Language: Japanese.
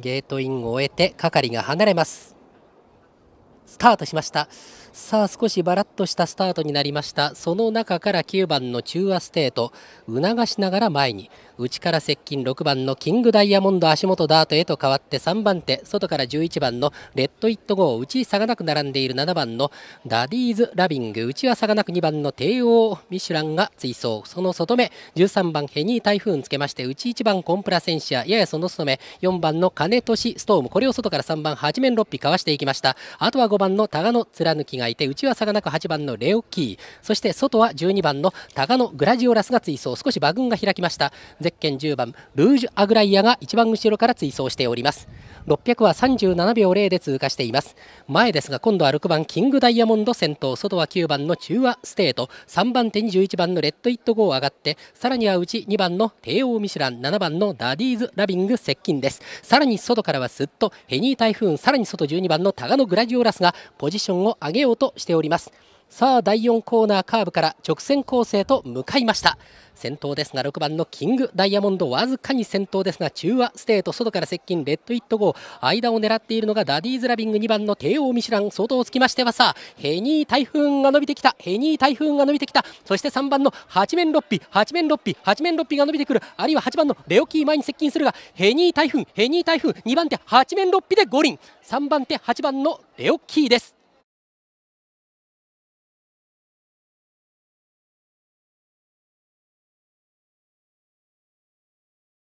ゲートインを終えて係が離れますスタートしましたさあ少しばらっとしたスタートになりましたその中から9番の中和ステート促しながら前に内から接近6番のキングダイヤモンド足元ダートへと変わって3番手外から11番のレッドイット号内差がなく並んでいる7番のダディーズラビング内は差がなく2番の帝王ミシュランが追走その外目13番ヘニー台風つけまして内1番コンプラセンシアややその外目4番の金俊ストームこれを外から3番8面六匹かわしていきましたあとは5番のタガノ貫きがいて内は差がなく8番のレオキーそして外は12番のタガノグラジオラスが追走少し馬群が開きましたッケン10番ルージュ・アグライアが一番後ろから追走しております600は37秒0で通過しています前ですが今度は6番キングダイヤモンド先頭外は9番の中和ステート3番手に11番のレッド・イット・ゴー上がってさらにはうち2番の帝王ミシュラン7番のダディーズ・ラビング接近ですさらに外からはすっとヘニー・タイフーンさらに外12番のタガノ・グラジオラスがポジションを上げようとしておりますさあ第4コーナーカーブから直線構成と向かいました先頭ですが6番のキングダイヤモンドわずかに先頭ですが中和ステート外から接近レッドイットゴー間を狙っているのがダディーズラビング2番の帝王ミシュラン外をつきましてはさあヘニー台風が伸びてきたヘニー台風が伸びてきたそして3番の八面六匹八面六匹八面六匹が伸びてくるあるいは8番のレオキー前に接近するがヘニー台風ヘニー台風2番手八面六匹で五輪3番手8番のレオキーです